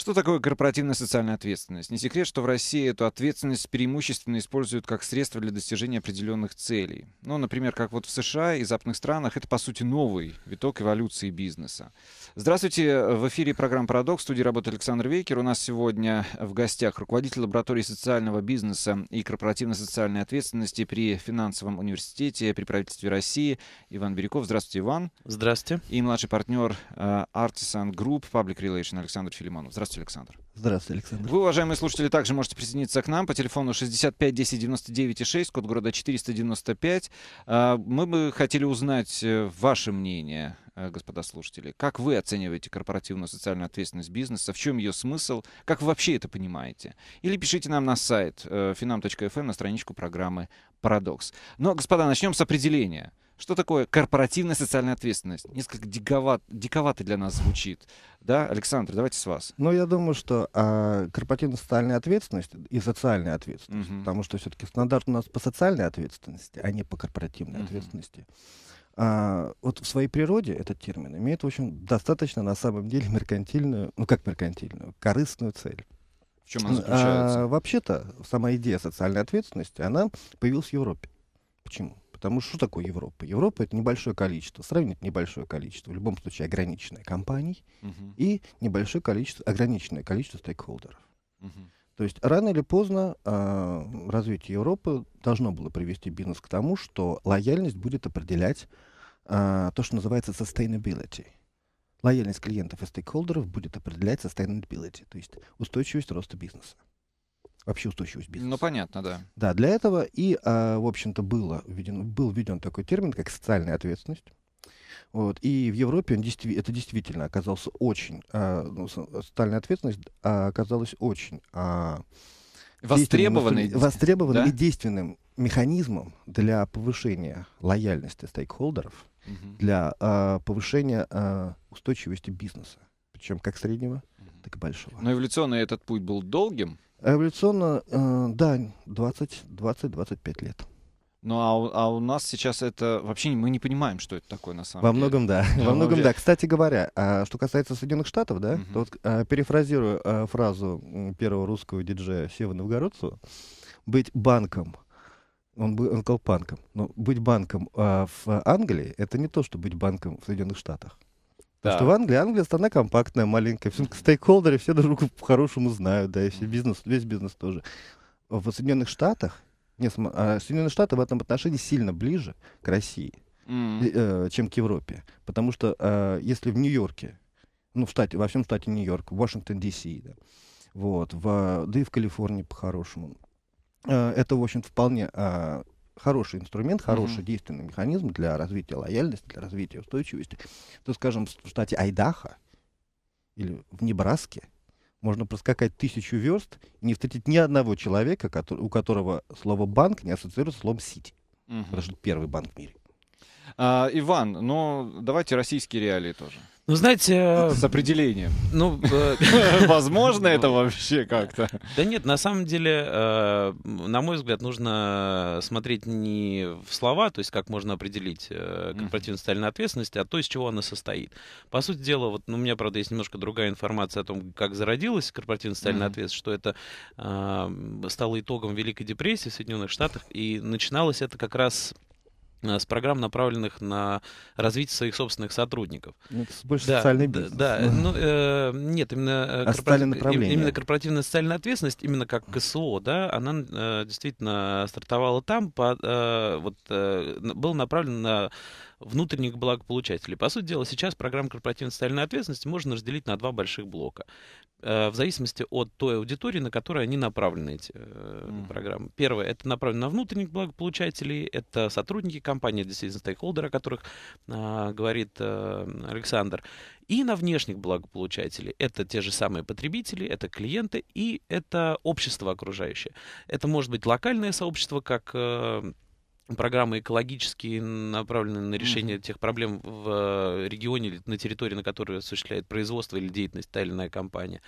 Что такое корпоративная социальная ответственность? Не секрет, что в России эту ответственность преимущественно используют как средство для достижения определенных целей. Ну, например, как вот в США и западных странах, это, по сути, новый виток эволюции бизнеса. Здравствуйте, в эфире программа «Парадокс», в студии работает Александр Вейкер. У нас сегодня в гостях руководитель лаборатории социального бизнеса и корпоративной социальной ответственности при финансовом университете при правительстве России Иван Бирюков. Здравствуйте, Иван. Здравствуйте. И младший партнер э, Artisan Group Public Relation Александр Филимонов. Здравствуйте. Здравствуйте, Александр. Здравствуйте, Александр. Вы, уважаемые слушатели, также можете присоединиться к нам по телефону 65 10 99 6, код города 495. А, мы бы хотели узнать э, ваше мнение, э, господа слушатели. Как вы оцениваете корпоративную социальную ответственность бизнеса? В чем ее смысл? Как вы вообще это понимаете? Или пишите нам на сайт finam.fm э, эм на страничку программы «Парадокс». Но, ну, а, господа, начнем с определения. Что такое корпоративная социальная ответственность? Несколько диковат, диковато для нас звучит. Да, Александр, давайте с вас. Ну, я думаю, что а, корпоративная социальная ответственность и социальная ответственность, Uh -huh. потому что все-таки стандарт у нас по социальной ответственности, а не по корпоративной Uh -huh. ответственности. А, вот в своей природе этот термин имеет, в общем, достаточно на самом деле меркантильную, ну как меркантильную, корыстную цель. В чем она а, заключается? А, вообще-то сама идея социальной ответственности, она появилась в Европе. Почему? Потому что что такое Европа? Европа — это небольшое количество, сравнить небольшое количество, в любом случае ограниченное компаний Uh-huh. и небольшое количество, ограниченное количество стейкхолдеров. Uh-huh. То есть рано или поздно э, развитие Европы должно было привести бизнес к тому, что лояльность будет определять э, то, что называется sustainability. Лояльность клиентов и стейкхолдеров будет определять sustainability, то есть устойчивость роста бизнеса вообще устойчивость бизнеса. Ну, понятно, да. Да, для этого и, а, в общем-то, было введен, был введен такой термин, как социальная ответственность. Вот. И в Европе он действи- это действительно оказался очень... А, ну, социальная ответственность а, оказалась очень... А, Востребованный. Востребованным да? и действенным механизмом для повышения лояльности стейкхолдеров, угу. для а, повышения а, устойчивости бизнеса, причем как среднего, угу. так и большого. Но эволюционный этот путь был долгим, Эволюционно, э, да, 20-25 лет. Ну а у, а у нас сейчас это вообще мы не понимаем, что это такое на самом Во деле. Многом, да. Во, Во многом деле. да. Кстати говоря, а, что касается Соединенных Штатов, да, угу. то вот, а, перефразирую а, фразу первого русского диджея Сева Новгородцева, быть банком, он, был, он сказал банком, но быть банком а, в Англии это не то, что быть банком в Соединенных Штатах. Потому что в Англии, Англия страна компактная, маленькая, все, стейкхолдеры все друг друга по-хорошему знают, да, и все бизнес, весь бизнес тоже. В Соединенных Штатах, нет, а, Соединенные Штаты в этом отношении сильно ближе к России, э, чем к Европе. Потому что э, если в Нью-Йорке, ну, в штате, во всем штате Нью-Йорк, Вашингтон, Д.С., да, вот, в, да и в Калифорнии по-хорошему, э, это, в общем, вполне а, хороший инструмент, хороший mm-hmm. действенный механизм для развития лояльности, для развития устойчивости. То, скажем, в штате Айдахо или в Небраске можно проскакать тысячу верст и не встретить ни одного человека, который, у которого слово «банк» не ассоциируется с словом «сити». Угу. Потому что это первый банк в мире. А, Иван, ну давайте российские реалии тоже. Ну, знаете... Э, С определением. Ну, э, возможно это вообще как-то? Да нет, на самом деле, э, на мой взгляд, нужно смотреть не в слова, то есть как можно определить корпоративную социальную ответственность, а то, из чего она состоит. По сути дела, вот у меня, правда, есть немножко другая информация о том, как зародилась корпоративная социальная ответственность, что это стало итогом Великой депрессии в Соединенных Штатах, и начиналось это как раз Э, с программ, направленных на развитие своих собственных сотрудников. Ну, это больше да, социальный бизнес. Да, да. Ну, э, нет, именно, э, а корпоратив... именно корпоративная социальная ответственность, именно как КСО, да, она э, действительно стартовала там, по, э, вот, э, была направлена на внутренних благополучателей. По сути дела, сейчас программа корпоративной социальной ответственности можно разделить на два больших блока. Э, в зависимости от той аудитории, на которую они направлены, эти mm. программы. Первое, это направлено на внутренних благополучателей, это сотрудники компании, действительно, стейкхолдеры, о которых а, говорит а, Александр, и на внешних благополучателей. Это те же самые потребители, это клиенты и это общество окружающее. Это может быть локальное сообщество, как программы экологические, направленные на решение mm-hmm. тех проблем в э, регионе или на территории, на которой осуществляет производство или деятельность та или иная компания.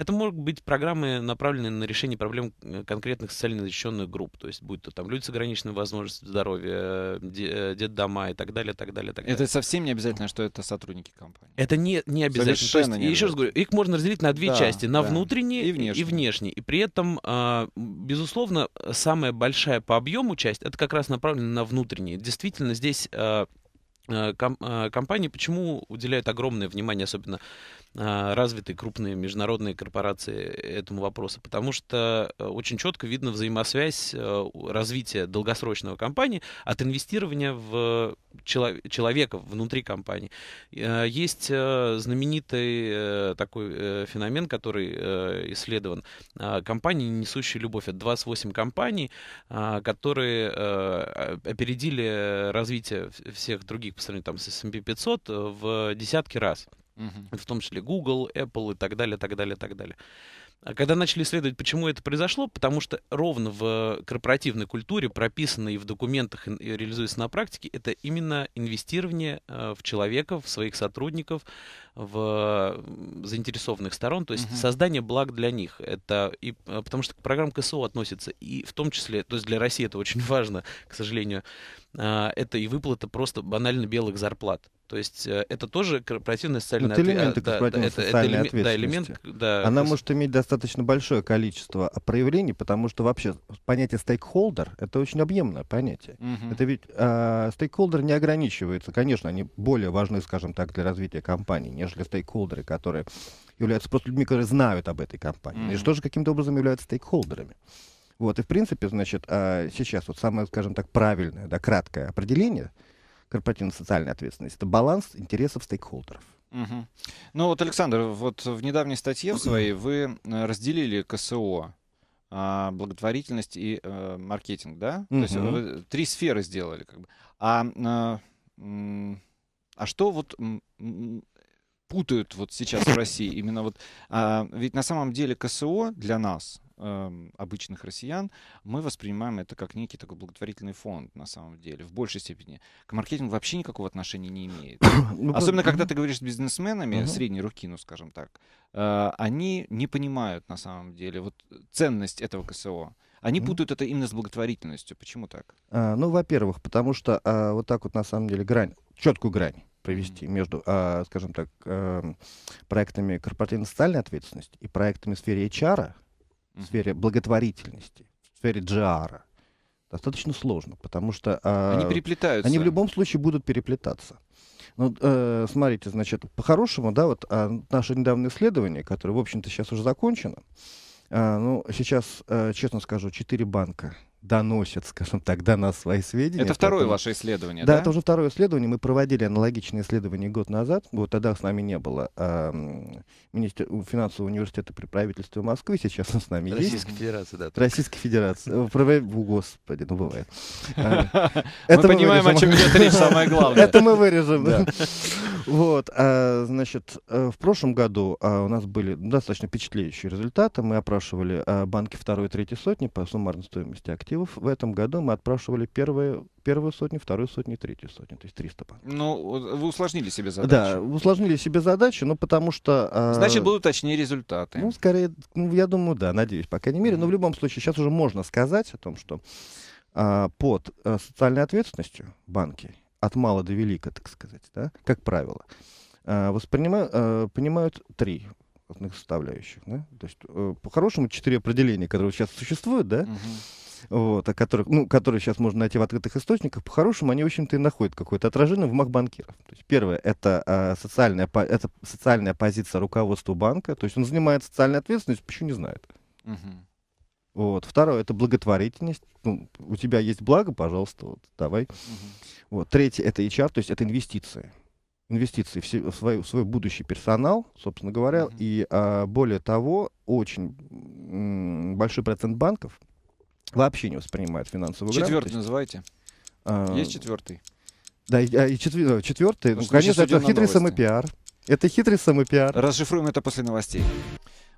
Это могут быть программы, направленные на решение проблем э, конкретных социально защищенных групп. То есть, будь то там люди с ограниченной возможностями здоровья, э, дед э, дома и так далее, так далее, так далее. Это совсем не обязательно, что это сотрудники компании. Это не, не обязательно. Совершенно есть, не еще раз говорю, их можно разделить на две да, части, на да. внутренние и внешние. и внешние. И при этом, а, безусловно, самая большая по объему часть, это как раз направлена на внутренние. Действительно, здесь а, а, компании почему уделяют огромное внимание, особенно а, развитые крупные международные корпорации этому вопросу, потому что э, очень четко видно взаимосвязь э, развития долгосрочного компании от инвестирования в человека внутри компании. Э, есть знаменитый такой феномен, который исследован. А, компании, несущие любовь. Это 28 компаний, а, которые опередили развитие всех других по сравнению там, с S&P 500 в десятки раз. Угу. В том числе Google, Apple и так далее, так далее, так далее. А когда начали исследовать, почему это произошло, потому что ровно в э, корпоративной культуре, прописанной в документах и реализуется на практике, это именно инвестирование э, в человека, в своих сотрудников, в заинтересованных сторон, то есть Uh -huh. создание благ для них. Это и, э, потому что к программам КСО относится, и в том числе, то есть для России это очень важно, к сожалению, а, это и выплата просто банально белых зарплат. То есть э, это тоже корпоративная социальная ну, это элемент э, да, корпоративной да, социальной это, это элемент, ответственности. Да, элемент, да, Она есть... может иметь достаточно большое количество а, проявлений, потому что вообще понятие стейкхолдер — это очень объемное понятие. Угу. Это ведь э, стейкхолдер не ограничивается. Конечно, они более важны, скажем так, для развития компании, нежели стейкхолдеры, которые являются просто людьми, которые знают об этой компании. Mm-hmm. И что же каким-то образом являются стейкхолдерами? Вот, и в принципе, значит, а, сейчас вот самое, скажем так, правильное, да, краткое определение корпоративной социальной ответственности — это баланс интересов стейкхолдеров. Угу. Ну вот, Александр, вот в недавней статье в своей вы э, разделили КСО, а, благотворительность и э, маркетинг, да? Угу. То есть вы три сферы сделали. Как бы. А, э, а что вот путают вот сейчас в России именно вот, а, ведь на самом деле КСО для нас эм, обычных россиян, мы воспринимаем это как некий такой благотворительный фонд, на самом деле, в большей степени. К маркетингу вообще никакого отношения не имеет. Ну, Особенно, когда ты говоришь с бизнесменами средней руки, ну, скажем так, э, они не понимают, на самом деле, вот ценность этого КСО. Они путают это именно с благотворительностью. Почему так? А, ну, во-первых, потому что а, вот так вот, на самом деле, грань, четкую грань провести между, э, скажем так, э, проектами корпоративной социальной ответственности и проектами в сфере HR, в сфере благотворительности, в сфере GR. Достаточно сложно, потому что... Э, они переплетаются. Они в любом случае будут переплетаться. Ну, э, смотрите, значит, по-хорошему, да, вот а, наше недавнее исследование, которое, в общем-то, сейчас уже закончено, а, ну, сейчас, э, честно скажу, четыре банка доносят, скажем так, до нас свои сведения. Это второе поэтому... ваше исследование, да? Да, это уже второе исследование. Мы проводили аналогичные исследования год назад. Вот тогда с нами не было э, министр... финансового университета при правительстве Москвы. Сейчас он с нами Российская есть. Федерация, да. Только. Российская Федерация. Господи, ну бывает. А, мы понимаем, о чем идет речь, самое главное. Это мы вырежем. Вот, а, значит, э, в прошлом году а, у нас были достаточно впечатляющие результаты. Мы опрашивали банки второй и третьей сотни по суммарной стоимости активов активов. В этом году мы отпрашивали первые, первую сотню, вторую сотню, третью сотню, то есть 300 банков. Ну, вы усложнили себе задачу. Да, усложнили себе задачу, но ну, потому что... А, Значит, будут точнее результаты. Ну, скорее, ну, я думаю, да, надеюсь, по крайней мере. Но в любом случае, сейчас уже можно сказать о том, что э, под э, социальной ответственностью банки от мала до велика, так сказать, да, как правило, э, воспринимают, э, понимают три составляющих. Да? То есть, э, по-хорошему, четыре определения, которые сейчас существуют, да, угу вот, о которых, ну, которые сейчас можно найти в открытых источниках, по-хорошему они, в общем-то, и находят какое-то отражение в умах банкиров. То есть, первое, это, э, социальная, это социальная позиция руководства банка, то есть он занимает социальную ответственность, почему не знает. Угу. Вот. Второе это благотворительность. Ну, у тебя есть благо, пожалуйста, вот, давай. Угу. Вот. Третье это HR, то есть это инвестиции. Инвестиции в, се- в, свой, в свой будущий персонал, собственно говоря. Угу. И а, более того, очень большой процент банков вообще не воспринимает финансовую Четвертый называйте. А, Есть четвертый? Да, и, а, и э, четвертый, ну, конечно, это хитрый самый ПИАР. Это хитрый самый ПИАР. Расшифруем это после новостей.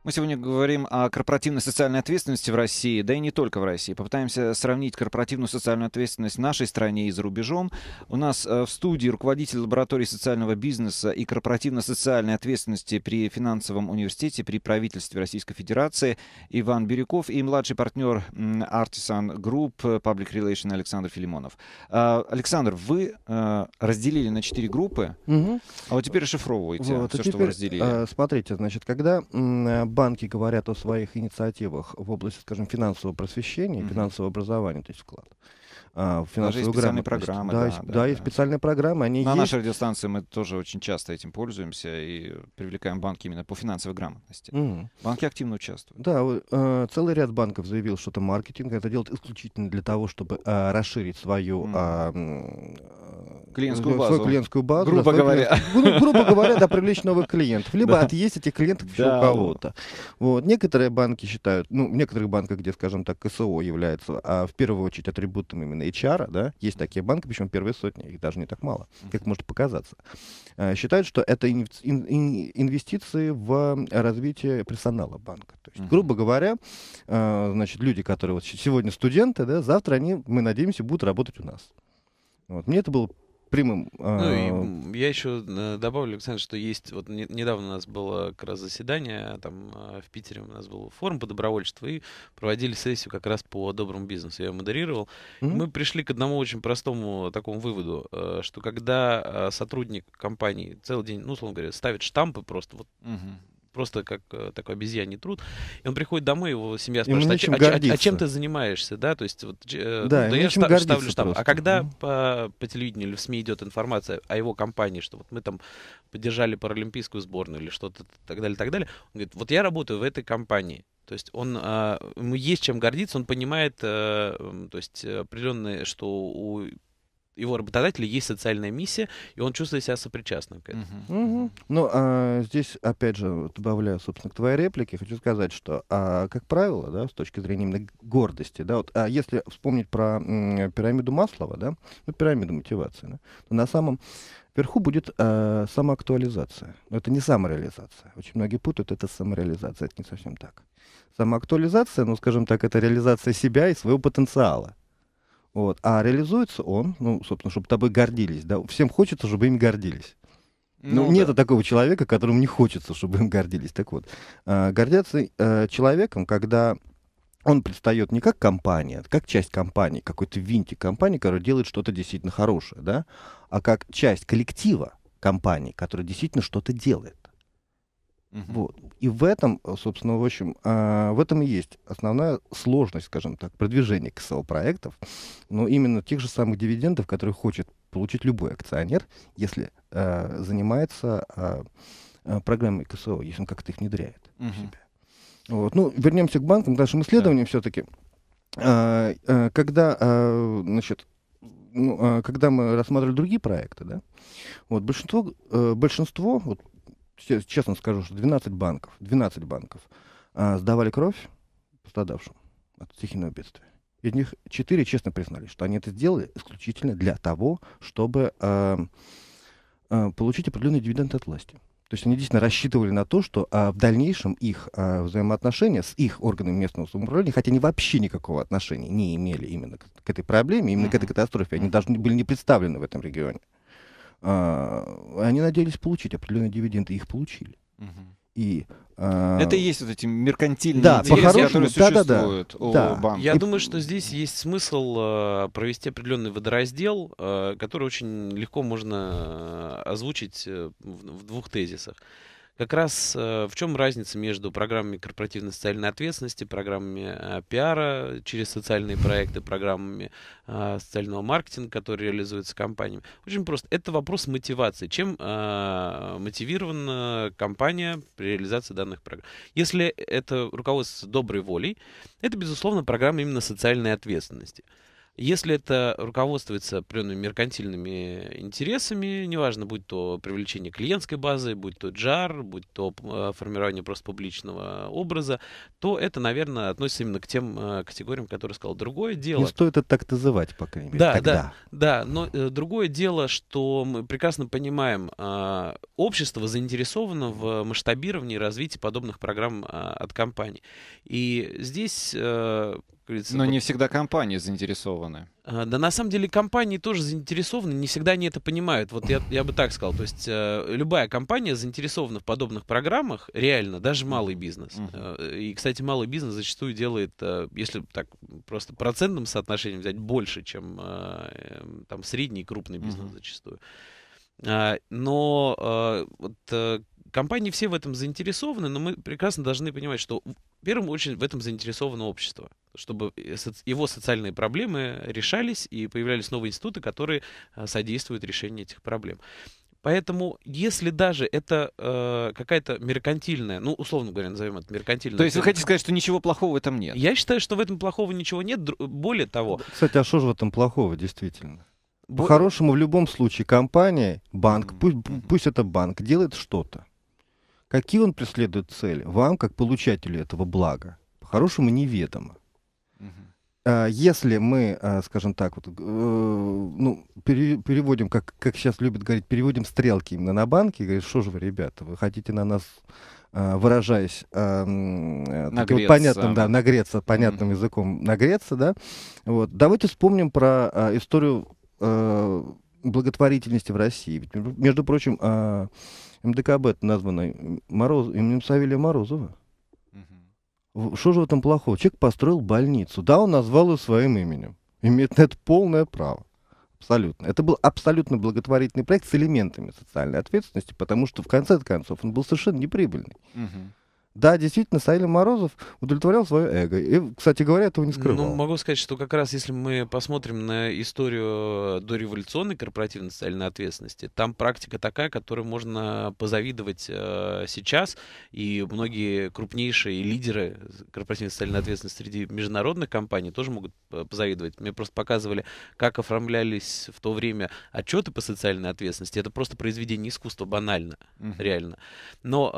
Мы сегодня говорим о корпоративной социальной ответственности в России, да и не только в России. Попытаемся сравнить корпоративную социальную ответственность в нашей стране и за рубежом. У нас э, в студии руководитель лаборатории социального бизнеса и корпоративно-социальной ответственности при финансовом университете при правительстве Российской Федерации Иван Бирюков и младший партнер Artisan Group э, Public Relation Александр Филимонов. А, Александр, вы э, разделили на четыре группы, угу. а вот теперь расшифровывайте вот, а все, теперь, что вы разделили. Смотрите, значит, когда банки говорят о своих инициативах в области, скажем, финансового просвещения, mm-hmm. финансового образования, то есть вклад а, финансовую грамотность. программы. Да, да, есть, да, да, есть специальные программы, они На есть. нашей радиостанции мы тоже очень часто этим пользуемся и привлекаем банки именно по финансовой грамотности. Mm. Банки активно участвуют. Да, э, целый ряд банков заявил, что это маркетинг, это делают исключительно для того, чтобы э, расширить свою mm. клиентскую базу. Свою клиентскую базу грубо да, говоря. Клиент, грубо говоря, да, привлечь новых клиентов, либо да. отъесть этих клиентов да. у кого-то. Вот. Некоторые банки считают, ну, в некоторых банках, где, скажем так, КСО является а, в первую очередь атрибутом именно именно HR, да, есть такие банки, причем первые сотни, их даже не так мало, как может показаться, э, считают, что это инвестиции в развитие персонала банка. То есть, грубо говоря, э, значит, люди, которые вот сегодня студенты, да, завтра они, мы надеемся, будут работать у нас. Вот. Мне это было прямым. А, ну, и я еще э, добавлю, Александр, что есть, вот не, недавно у нас было как раз заседание, там э, в Питере у нас был форум по добровольчеству, и проводили сессию как раз по доброму бизнесу, я ее модерировал. Mm-hmm. Мы пришли к одному очень простому такому выводу, э, что когда сотрудник компании целый день, ну, условно говоря, ставит штампы просто, вот mm-hmm просто как э, такой обезьяний труд. И он приходит домой, его семья спрашивает, а, чем а, а, а чем ты занимаешься, да, то есть вот, э, да, ну, я ста- ставлю штамп. А просто. А когда по, по телевидению или в СМИ идет информация о его компании, что вот мы там поддержали паралимпийскую сборную или что-то так далее, так далее, он говорит, вот я работаю в этой компании, то есть он, а, ему есть чем гордиться, он понимает, э, то есть определенное, что у его работодателя есть социальная миссия, и он чувствует себя сопричастным к этому. Угу. Угу. Ну, а, здесь, опять же, добавляю, собственно, к твоей реплике, хочу сказать, что, а, как правило, да, с точки зрения именно гордости, да, вот, а если вспомнить про м, пирамиду Маслова, да, ну, пирамиду мотивации, да, то на самом Вверху будет э, самоактуализация. Но это не самореализация. Очень многие путают это с самореализацией. Это не совсем так. Самоактуализация, ну, скажем так, это реализация себя и своего потенциала. Вот. А реализуется он, ну, собственно, чтобы тобой гордились. Да? Всем хочется, чтобы им гордились. Ну, ну нет да. такого человека, которому не хочется, чтобы им гордились. Так вот, э, гордятся э, человеком, когда он предстает не как компания, а как часть компании, какой-то винтик компании, который делает что-то действительно хорошее, да, а как часть коллектива компании, которая действительно что-то делает. Угу. Вот. И в этом, э, собственно, в общем, а, в этом и есть основная сложность, скажем так, продвижения КСЛ-проектов, но именно тех же самых дивидендов, которые хочет получить любой акционер, если а, занимается а, программой КСО, если он как-то их внедряет угу. в себя. Вот. Ну, вернемся к банкам, к нашим исследованиям да. все-таки. А, а, когда, а, значит, ну, а, когда мы рассматривали другие проекты, да, вот большинство, а, большинство вот, честно скажу, что 12 банков, 12 банков а, сдавали кровь пострадавшим от стихийного бедствия. Из них 4 честно признались, что они это сделали исключительно для того, чтобы а, а, получить определенный дивиденд от власти. То есть они действительно рассчитывали на то, что а, в дальнейшем их а, взаимоотношения с их органами местного самоуправления, хотя они вообще никакого отношения не имели именно к, к этой проблеме, именно mm-hmm. к этой катастрофе, они даже были не представлены в этом регионе. А, они надеялись получить определенные дивиденды, их получили. Угу. И а, это и есть вот эти меркантильные да, интересы, которые существуют да, да, у да. банка. Я и... думаю, что здесь есть смысл э, провести определенный водораздел, э, который очень легко можно э, озвучить в двух тезисах как раз э, в чем разница между программами корпоративной социальной ответственности, программами э, пиара через социальные проекты, программами э, социального маркетинга, которые реализуются компаниями. Очень просто. Это вопрос мотивации. Чем мотивирована компания при реализации данных программ? Если это руководство с доброй волей, это, безусловно, программа именно социальной ответственности. Если это руководствуется определенными меркантильными интересами, неважно, будь то привлечение клиентской базы, будь то джар, будь то э, формирование просто публичного образа, то это, наверное, относится именно к тем э, категориям, которые сказал. Другое дело... Не стоит это так называть, по крайней мере, да, тогда. Да, да, но э, другое дело, что мы прекрасно понимаем, э, общество заинтересовано в масштабировании и развитии подобных программ э, от компаний. И здесь э, говорится. Но не всегда компании заинтересованы. А, да на самом деле компании тоже заинтересованы, не всегда они это понимают. Вот я, я бы так сказал. То есть э, любая компания заинтересована в подобных программах, реально, даже малый бизнес. Uh-huh. И, кстати, малый бизнес зачастую делает, э, если так просто процентным соотношением взять, больше, чем э, эм, там средний и крупный бизнес uh-huh. зачастую. А, но э, вот э, компании все в этом заинтересованы, но мы прекрасно должны понимать, что в первую очередь в этом заинтересовано общество чтобы э, его социальные проблемы решались и появлялись новые институты, которые э, содействуют решению этих проблем. Поэтому, если даже это э, какая-то меркантильная, ну, условно говоря, назовем это меркантильная... То есть вы хотите сказать, что ничего плохого в этом нет? Я считаю, что в этом плохого ничего нет. Более того... Кстати, а что же в этом плохого, действительно? Бо... По-хорошему, в любом случае, компания, банк, mm-hmm. пусть, пусть это банк, делает что-то. Какие он преследует цели? Вам, как получателю этого блага, по-хорошему, неведомо. Э, если мы, э, скажем так, вот, э, ну, переводим, как, как сейчас любят говорить, переводим стрелки именно на банки, говорят, что же вы, ребята, вы хотите на нас выражаясь эм, нагреться. Вот понятным, да, нагреться, понятным mm-hmm. языком, нагреться, да. Вот. Давайте вспомним про историю благотворительности в России. Ведь, между прочим, а, МДКБ названо Мороз, именем Савелия Морозова. Что же в этом плохого? Человек построил больницу. Да, он назвал ее своим именем. Имеет на это полное право. Абсолютно. Это был абсолютно благотворительный проект с элементами социальной ответственности, потому что в конце концов он был совершенно неприбыльный. Угу. Да, действительно, Саиль Морозов удовлетворял свое эго. И, кстати говоря, этого не скрывал. Ну, могу сказать, что как раз если мы посмотрим на историю э, дореволюционной корпоративной социальной ответственности, там практика такая, которой можно позавидовать э, сейчас. И многие крупнейшие лидеры корпоративной социальной ответственности среди международных компаний тоже могут э, позавидовать. Мне просто показывали, как оформлялись в то время отчеты по социальной ответственности. Это просто произведение искусства, банально, реально. Но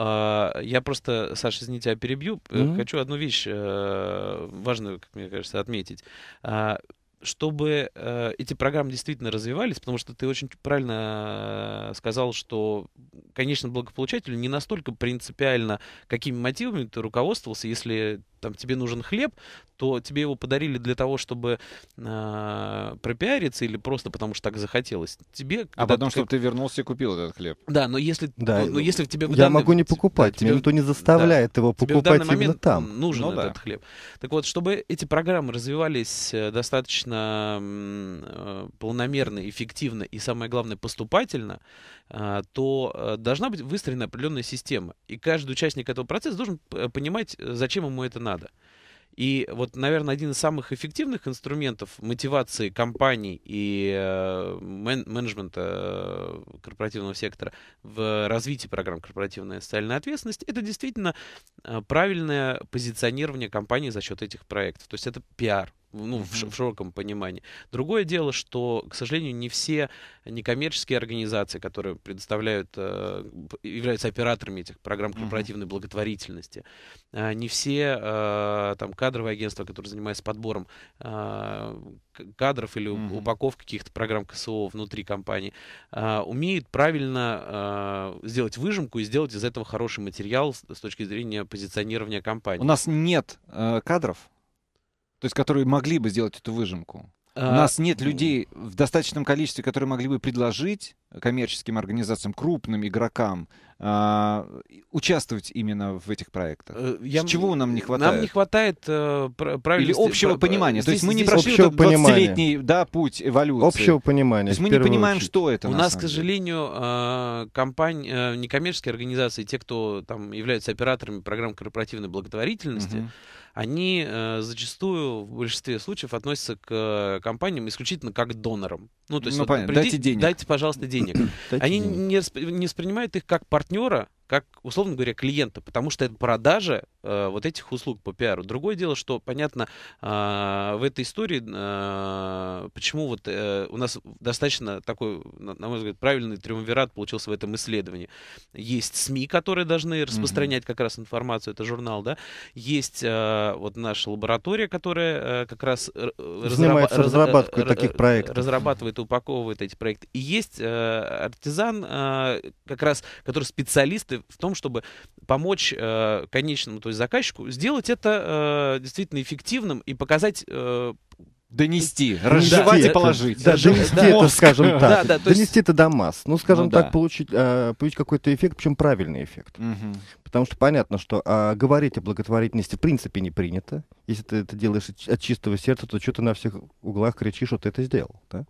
э, я просто Саша, извините, я перебью. Mm-hmm. Хочу одну вещь э, важную, как мне кажется, отметить а, чтобы э, эти программы действительно развивались, потому что ты очень правильно э, сказал, что, конечно, благополучателю не настолько принципиально, какими мотивами ты руководствовался, если там тебе нужен хлеб, то тебе его подарили для того, чтобы э, пропиариться или просто потому что так захотелось. Тебе, а потом, ты, чтобы ты вернулся и купил этот хлеб. Да, но если, да, ну, но если в тебе... В я данный, могу не покупать, да, тебе, никто не заставляет да, его покупать тебе в именно там. нужен ну, этот да. хлеб. Так вот, чтобы эти программы развивались э, достаточно э, планомерно, эффективно и, самое главное, поступательно, а, то э, должна быть выстроена определенная система. И каждый участник этого процесса должен э, понимать, э, зачем ему это надо. И вот, наверное, один из самых эффективных инструментов мотивации компаний и мен- менеджмента корпоративного сектора в развитии программ корпоративная социальная ответственность это действительно правильное позиционирование компании за счет этих проектов. То есть это пиар, ну, в, в широком понимании. Другое дело, что, к сожалению, не все некоммерческие организации, которые предоставляют, э, являются операторами этих программ корпоративной благотворительности, э, не все э, там кадровые агентства, которые занимаются подбором э, кадров или mm-hmm. упаковкой каких-то программ КСО внутри компании, э, умеют правильно э, сделать выжимку и сделать из этого хороший материал с, с точки зрения позиционирования компании. У нас нет э, кадров то есть которые могли бы сделать эту выжимку. У а, нас нет людей в достаточном количестве, которые могли бы предложить коммерческим организациям, крупным игрокам э, участвовать именно в этих проектах? Э, я, С чего нам не хватает? Нам не хватает э, правильно... Или общего про, понимания. Здесь, То есть мы не прошли этот 20-летний да, путь эволюции. Общего понимания. То есть мы не понимаем, очередь. что это. У на нас, к сожалению, а, э, компании, э, некоммерческие организации, те, кто там являются операторами программ корпоративной благотворительности, угу. они э, зачастую в большинстве случаев относятся к э, компаниям исключительно как к донорам. Ну, то есть, ну, вот, Приди, дайте денег. Дайте, пожалуйста, деньги денег. Они не, не воспринимают их как партнера, как, условно говоря, клиента, потому что это продажа Э, вот этих услуг по пиару. Другое дело, что, понятно, а, в этой истории, а, почему вот э, у нас достаточно такой, на, мой взгляд, правильный триумвират получился в этом исследовании. Есть СМИ, которые должны распространять как раз информацию, это журнал, да, есть а, вот наша лаборатория, которая э, как раз занимается разраб... разработкой раз... таких проектов. Разрабатывает, и упаковывает эти проекты. И есть артизан, как раз, который специалисты в том, чтобы помочь э, конечному, то есть пользу заказчику, сделать это э, действительно эффективным и показать э, донести, разжевать да, и положить. Да, донести это, скажем так. Да, да, донести есть... это до масс. Ну, скажем ну, так, да. получить, э, получить какой-то эффект, причем правильный эффект. Угу. Потому что понятно, что э, говорить о благотворительности в принципе не принято. Если ты это делаешь от чистого сердца, то что ты на всех углах кричишь, что ты это сделал. Да?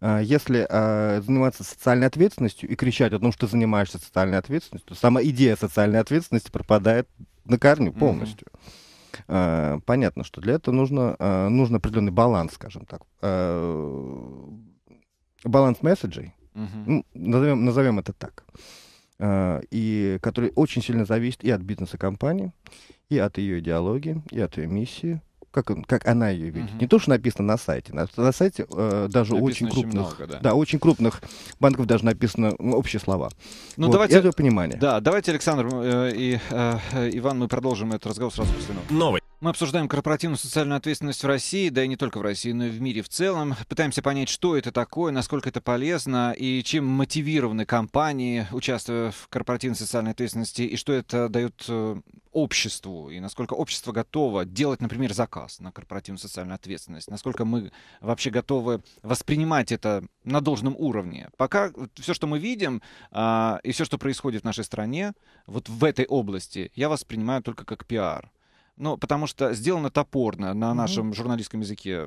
А, если э, заниматься социальной ответственностью и кричать о том, что ты занимаешься социальной ответственностью, то сама идея социальной ответственности пропадает на корню полностью. Угу. Понятно, что для этого нужно, а, нужно определенный баланс, скажем так. А, баланс месседжей, угу. назовем, назовем это так и который очень сильно зависит и от бизнеса компании, и от ее идеологии, и от ее миссии, как, как она ее видит. Угу. Не то, что написано на сайте. На, на сайте э, даже написано очень крупных, очень много, да. да, очень крупных банков даже написано общие слова. Ну вот, давайте это понимание. Да, давайте Александр э, и э, Иван, мы продолжим этот разговор сразу после нового. Новый. Мы обсуждаем корпоративную социальную ответственность в России, да и не только в России, но и в мире в целом. Пытаемся понять, что это такое, насколько это полезно и чем мотивированы компании, участвуя в корпоративной социальной ответственности, и что это дает э, обществу, и насколько общество готово делать, например, заказ заказ на корпоративную социальную ответственность, насколько мы вообще готовы воспринимать это на должном уровне. Пока все, что мы видим э, и все, что происходит в нашей стране, вот в этой области, я воспринимаю только как пиар. Ну, потому что сделано топорно на нашем угу. журналистском языке.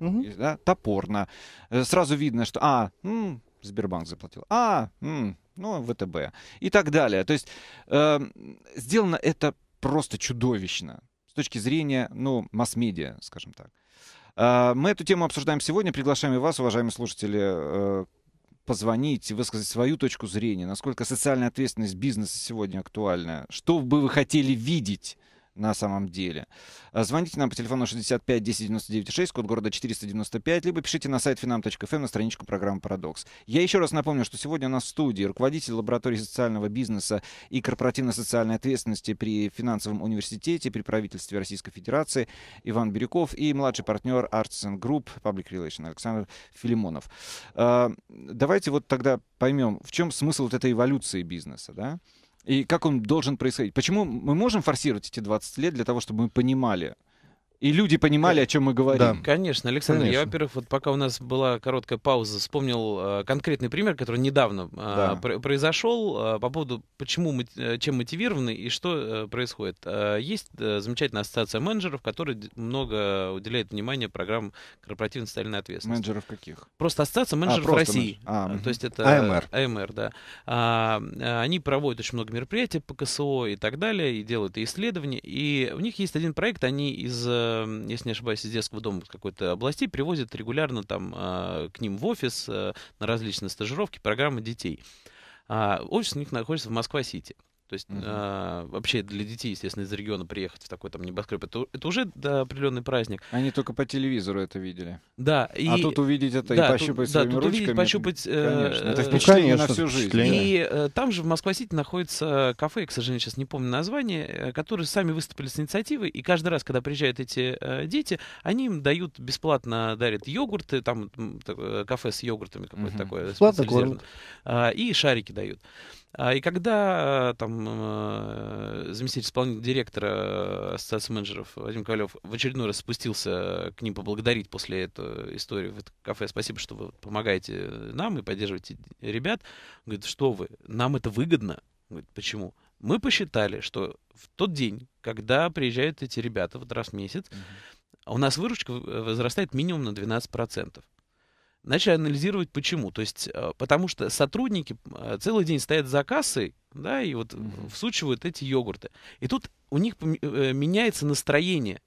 Угу. Да, топорно. Э, сразу видно, что а, м, Сбербанк заплатил, а, м, ну, ВТБ и так далее. То есть э, сделано это просто чудовищно точки зрения, ну, масс-медиа, скажем так. А, мы эту тему обсуждаем сегодня. Приглашаем и вас, уважаемые слушатели, э, позвонить, и высказать свою точку зрения, насколько социальная ответственность бизнеса сегодня актуальна, что бы вы хотели видеть на самом деле. Э, звоните нам по телефону 65 10 99 6, код города 495, либо пишите на сайт finam.fm эм на страничку программы «Парадокс». Я еще раз напомню, что сегодня у нас в студии руководитель лаборатории социального бизнеса и корпоративно-социальной ответственности при финансовом университете при правительстве Российской Федерации Иван Бирюков и младший партнер Artisan Group Public Relations Александр Филимонов. Э, давайте вот тогда поймем, в чем смысл вот этой эволюции бизнеса, да? И как он должен происходить? Почему мы можем форсировать эти 20 лет для того, чтобы мы понимали, и люди понимали, о чем мы говорим. Да. Конечно, Александр, Конечно. я, во-первых, вот пока у нас была короткая пауза, вспомнил э, конкретный пример, который недавно э, да. пр- произошел э, по поводу, почему мы, э, чем мотивированы и что э, происходит. Э, есть э, замечательная ассоциация менеджеров, которая много уделяет внимания программ корпоративной социальной ответственности. Менеджеров каких? Просто ассоциация а, менеджеров а, просто России. Менедж... А, То есть это АМР. АМР, да. А, э, они проводят очень много мероприятий по КСО и так далее, и делают исследования. И у них есть один проект, они из э, Эм, если не ошибаюсь, из детского дома какой-то области, привозят регулярно там а, к ним в офис э, на различные стажировки программы детей. А, офис у них находится в Москва-Сити. То есть угу. а, вообще для детей, естественно, из региона приехать в такой там небоскреб, это, это уже да, определенный праздник. Они только по телевизору это видели. Да. И, а тут увидеть это да, и пощупать тут, своими да, тут ручками. Увидеть, пощупать, э, конечно, э, это впечатление конечно, на всю жизнь. И э, там же в Москва-Сити находится кафе, я, к сожалению, сейчас не помню название, э, которые сами выступили с инициативой, и каждый раз, когда приезжают эти дети, они им дают бесплатно, дарят йогурты, там кафе с йогуртами какое-то угу. такое. Бесплатно, а, и шарики дают. А, и когда э, там э, заместитель исполнительного директора э, ассоциации менеджеров Вадим Ковалев в очередной раз спустился к ним поблагодарить после этой истории в это кафе, спасибо, что вы помогаете нам и поддерживаете ребят, он говорит, что вы, нам это выгодно. Он говорит, почему? Мы посчитали, что в тот день, когда приезжают эти ребята вот раз в месяц, mm-hmm. у нас выручка возрастает минимум на 12% начали анализировать почему. То есть, э, потому что сотрудники э, целый день стоят за кассой, да, и вот mm всучивают эти йогурты. И тут у них э, меняется настроение.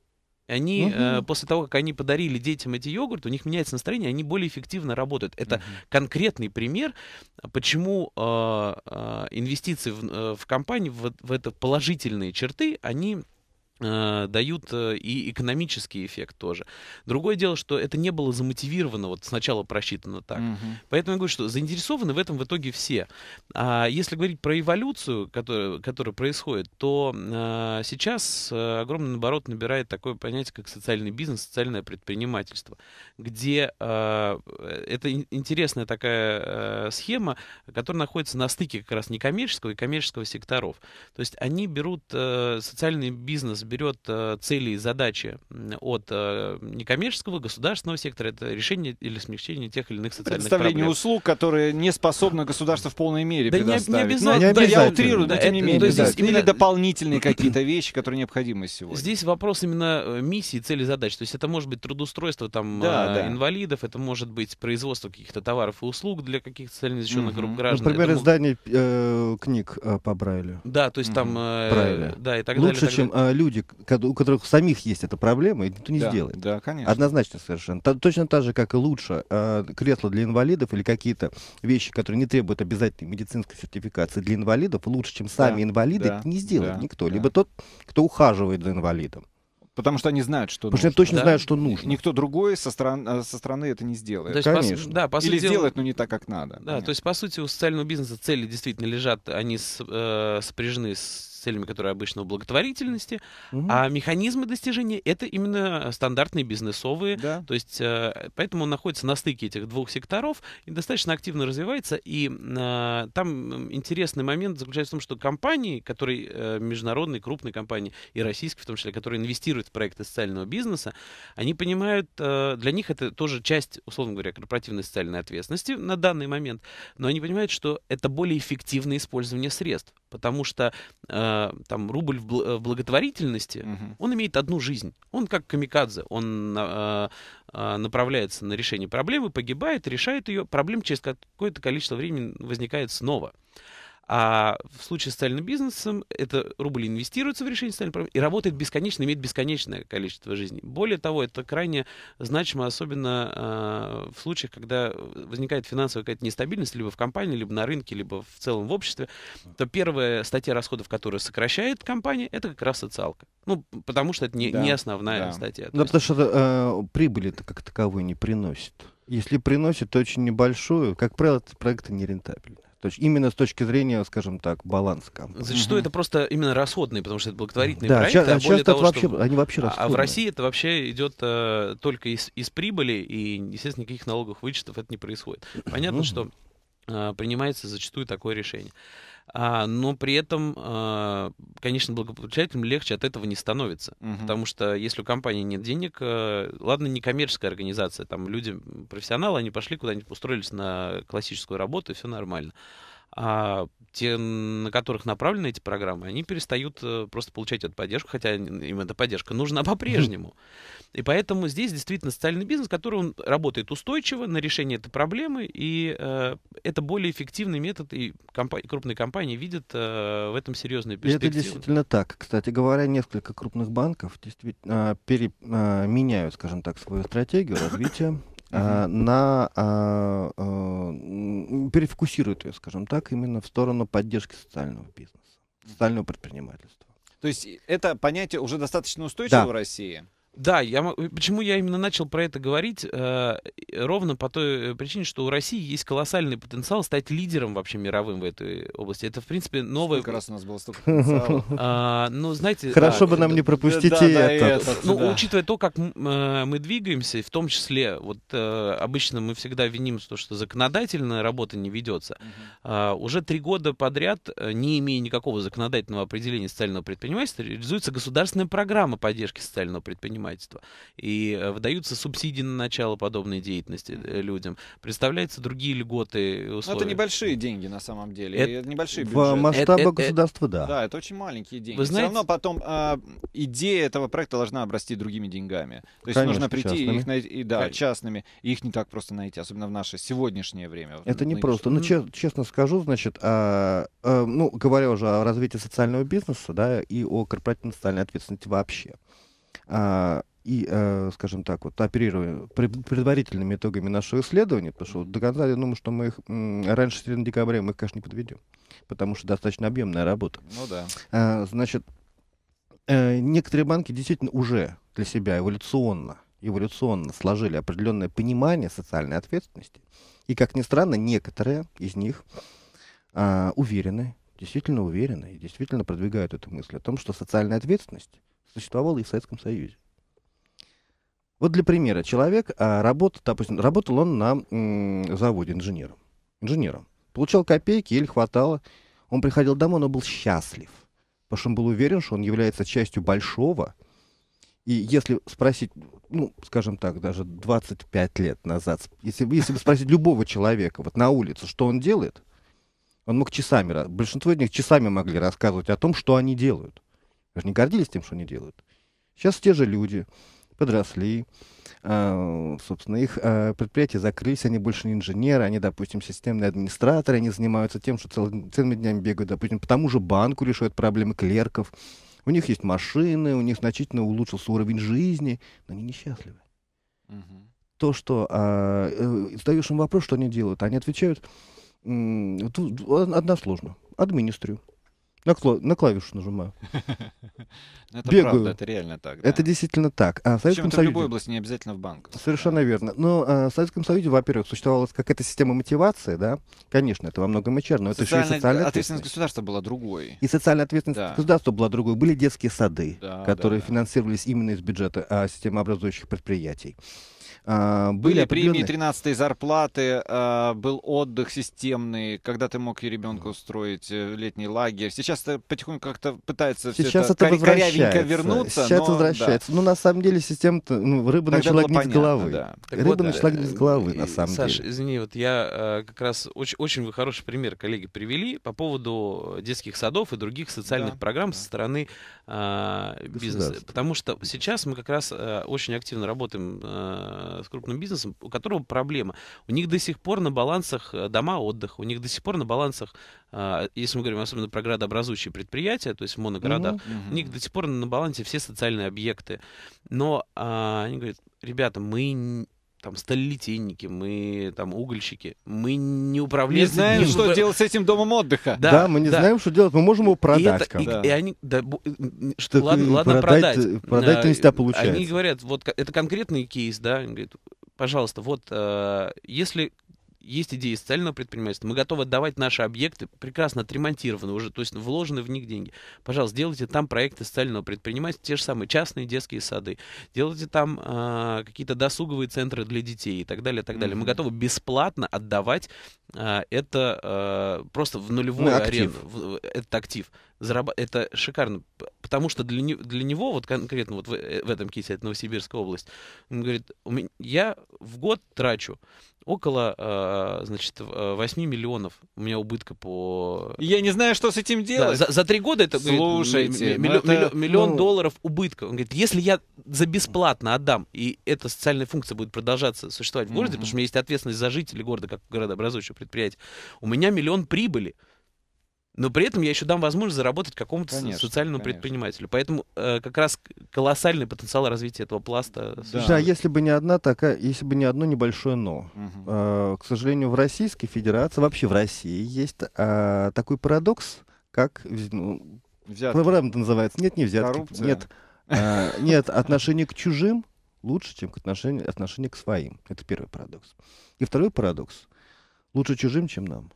Они угу. после того, как они подарили детям эти йогурты, у них меняется настроение, они более эффективно работают. Это угу. конкретный пример, почему инвестиции в, в компании в, в это положительные черты, они Э, дают э, и экономический эффект тоже. Другое дело, что это не было замотивировано, вот сначала просчитано так. Угу. Поэтому я говорю, что заинтересованы в этом в итоге все. А если говорить про эволюцию, которая, которая происходит, то а, сейчас огромный наоборот набирает такое понятие, как социальный бизнес, социальное предпринимательство, где а, это интересная такая а, схема, которая находится на стыке как раз некоммерческого и коммерческого секторов. То есть они берут а, социальный бизнес берет э, цели и задачи от э, некоммерческого, государственного сектора. Это решение или смягчение тех или иных социальных Представление проблем. услуг, которые не способны государство в полной мере да предоставить. Не, не обязательно. Ну, не обязательно. Да, я утрирую, но это, тем не менее. Здесь именно... Или дополнительные какие-то вещи, которые необходимы сегодня. Здесь вопрос именно э, миссии, цели, задач. То есть это может быть трудоустройство там, да, да. инвалидов, это может быть производство каких-то товаров и услуг для каких-то социально защищенных групп ну, граждан. Например, думаю... издание э, книг по Брайлю. Да, то есть там... Э, Брайля. Да, и так Лучше, далее. Лучше, чем э, люди люди, у которых самих есть эта проблема, и никто не да, сделает. Да, конечно. Однозначно совершенно. Та, точно так же, как и лучше э, кресло для инвалидов или какие-то вещи, которые не требуют обязательной медицинской сертификации для инвалидов, лучше, чем сами да, инвалиды, да, не сделает да, никто. Да. Либо тот, кто ухаживает за инвалидом. Потому что они знают, что Потому нужно. Потому что точно да? знают, что нужно. Никто другой со, стран, э, со стороны это не сделает. есть, Конечно. По, да, по Или сделает, но не так, как надо. Да, Понятно. то есть, по сути, у социального бизнеса цели действительно лежат, они с, э, сопряжены с целями, которые обычно в благотворительности, угу. а механизмы достижения это именно стандартные бизнесовые, да. то есть э, поэтому он находится на стыке этих двух секторов и достаточно активно развивается, и э, там интересный момент заключается в том, что компании, которые э, международные, крупные компании и российские в том числе, которые инвестируют в проекты социального бизнеса, они понимают, для них это тоже часть, условно говоря, корпоративной социальной ответственности на данный момент, но они понимают, что это более эффективное использование средств, потому что э, там рубль в, э, благотворительности, угу. он имеет одну жизнь. Он как камикадзе, он э, э, направляется на решение проблемы, погибает, решает ее, проблем через какое-то количество времени возникает снова. А в случае с социальным бизнесом это рубль инвестируется в решение социальной проблемы и работает бесконечно, имеет бесконечное количество жизней. Более того, это крайне значимо, особенно э, в случаях, когда возникает финансовая какая-то нестабильность либо в компании, либо на рынке, либо в целом в обществе, то первая статья расходов, которая сокращает компания, это как раз социалка. Ну, потому что это не, да, не основная да. статья. Да, ну, есть... потому что э, прибыли как таковой не приносит. Если приносит, то очень небольшую. Как правило, проекты нерентабельны. То есть именно с точки зрения, скажем так, баланса компании. Зачастую угу. это просто именно расходные, потому что это благотворительные да, проекты. Ча- а часто того, вообще, что... они вообще расходные. А в России это вообще идет э, только из, из прибыли, и, естественно, никаких налогов, вычетов это не происходит. Понятно, угу. что Э, принимается зачастую такое решение. А, но при этом, а, конечно, благополучателям легче от этого не становится. Угу. Потому что если у компании нет денег, а, ладно, не коммерческая организация, там люди, профессионалы, они пошли куда-нибудь, устроились на классическую работу, и все нормально. А те, на которых направлены эти программы, они перестают э, просто получать эту поддержку, хотя им эта поддержка нужна по-прежнему. И поэтому здесь действительно социальный бизнес, который он работает устойчиво на решение этой проблемы, и э, это более эффективный метод, и компа крупные компании видят э, в этом серьезные перспективы. это действительно так. Кстати говоря, несколько крупных банков действительно э, а, переменяют, а, скажем так, свою стратегию развития Uh-huh. на а, а, перефокусирует ее, скажем так, именно в сторону поддержки социального бизнеса, социального предпринимательства. То есть это понятие уже достаточно устойчиво да. в России? Да, я, э, почему я именно начал про это говорить? Э, ровно по той э, причине, что у России есть колоссальный потенциал стать лидером вообще мировым в этой области. Это, в принципе, новое... Сколько раз у нас было столько потенциала? А, ну, знаете... Хорошо а, бы нам это... не пропустить да, и да, это. Этот, ну, да. учитывая то, как э, мы двигаемся, в том числе, вот э, обычно мы всегда виним то, что законодательная работа не ведется. Угу. А, уже три года подряд, э, не имея никакого законодательного определения социального предпринимательства, реализуется государственная программа поддержки социального предпринимательства предпринимательства. И э, выдаются субсидии на начало подобной деятельности э, людям. Представляются другие льготы ну, условия. Но это небольшие деньги на самом деле. Это, это небольшие бюджеты. В масштабах государства, да. Да, это очень маленькие деньги. Вы знаете... Все равно потом э, идея этого проекта должна обрасти другими деньгами. То есть Конечно, нужно прийти частными. их найти, да, Конечно. частными. их не так просто найти, особенно в наше сегодняшнее время. Это не просто. Ну, че- честно скажу, значит, а, а, ну, говоря уже о развитии социального бизнеса, да, и о корпоративной социальной ответственности вообще. А, и, э, скажем так, вот оперируем предварительными итогами нашего исследования, потому что вот до конца, я думаю, что мы их раньше середины декабря мы их, конечно, не подведем, потому что достаточно объемная работа. Ну да. А, значит, э, некоторые банки действительно уже для себя эволюционно, эволюционно сложили определенное понимание социальной ответственности. И, как ни странно, некоторые из них а, уверены, действительно уверены и действительно продвигают эту мысль о том, что социальная ответственность существовало и в Советском Союзе. Вот для примера, человек а, работал, допустим, работал он на заводе инженером. Инженером. Получал копейки, или хватало. Он приходил домой, но был счастлив. Потому что он был уверен, что он является частью большого. И если спросить, ну, скажем так, даже 25 лет назад, если, если бы спросить любого человека вот на улице, что он делает, он мог часами, большинство из них часами могли рассказывать о том, что они делают они гордились тем, что они делают. Сейчас те же люди подросли, а, собственно, их а, предприятия закрылись, они больше не инженеры, они, допустим, системные администраторы, они занимаются тем, что цел, целыми днями бегают, допустим, по тому же банку решают проблемы клерков, у них есть машины, у них значительно улучшился уровень жизни, но они несчастливы. Угу. То, что а, э, задаешь им вопрос, что они делают, они отвечают, э, односложно, администрию. На, кла- на клавишу нажимаю. Ну, это Бегаю. правда, это реально так. да. Это действительно так. А в Советском Причем это в любой Союзе... области, не обязательно в банк. Совершенно верно. Но ну, а, в Советском Союзе, во-первых, существовала какая-то система мотивации, да? Конечно, это во многом и черно. Это еще и Социальная ответственность ответственность. государства была другой. И социальная ответственность Да. государства была другой. Были детские сады, Да, которые да, да. финансировались именно из бюджета а, системообразующих предприятий. А, были, были определенные... премии 13 зарплаты, а, был отдых системный, когда ты мог и ребенка устроить э, летний лагерь. Сейчас это потихоньку как-то пытается Сейчас все это, это корявенько вернуться. Сейчас но... это возвращается. Да. Ну, на самом деле, система ну, рыба Тогда начала гнить понятно, головы. Да. рыба вот, начала э, гнить с головы, на самом Саш, деле. Саш, извини, вот я э, как раз очень, очень вы хороший пример, коллеги, привели по поводу детских садов и других социальных да. программ да. со стороны э, бизнеса. Потому что сейчас мы как раз э, очень активно работаем э, Э, с крупным бизнесом, у которого проблема. У них до сих пор на балансах э, дома отдыха, у них до сих пор на балансах, э, если мы говорим особенно про градообразующие предприятия, то есть моногорода, угу, у них до сих пор на балансе все социальные объекты. Но а, они говорят, ребята, мы там сталилитейники, мы там угольщики, мы не управляем. Не знаем, не что делать с этим домом отдыха. Да, да мы не да. знаем, что делать, мы можем его продать. И, это, и, да. и они, да, что, э, ладно, э, ладно, продать. Продать, э, продать не нельзя а получается. Они говорят, вот это конкретный кейс, да, говорят, пожалуйста, вот э, если есть идеи социального предпринимательства, мы готовы отдавать наши объекты, прекрасно отремонтированные уже, то есть вложены в них деньги. Пожалуйста, делайте там проекты социального предпринимательства, те же самые частные детские сады, делайте там э, какие-то досуговые центры для детей и так далее, и так далее. Мы готовы бесплатно отдавать э, это э, просто в нулевую ну, аренду, в, этот актив. Зараб... Это шикарно, потому что для, не... для него, вот конкретно вот в, э, в этом кейсе, это Новосибирская область, он говорит, я в год трачу около, а, а, значит, 8 а, миллионов у меня убытка по... Я не знаю, что с этим делать. Да, за, за 3 года это, Слушайте, говорит, миллион, ну, это, миллион, миллион ну... долларов убытка. Он говорит, если я за бесплатно отдам, и эта социальная функция будет продолжаться существовать в городе, mm потому что у меня есть ответственность за жителей города, как городообразующего предприятия, у меня миллион прибыли. Но при этом я еще дам возможность заработать какому-то конечно, социальному конечно. предпринимателю. Поэтому э, как раз колоссальный потенциал развития этого пласта. Да. Существует. да, если бы не одна такая, если бы не одно небольшое но. Угу. Э, к сожалению, в Российской Федерации, вообще в России, есть э, такой парадокс, как ну, взятки. Ну, это называется. Нет, не взятки. Коррупция. Нет, э, нет отношение к чужим лучше, чем к отношению, отношение к своим. Это первый парадокс. И второй парадокс. Лучше чужим, чем нам,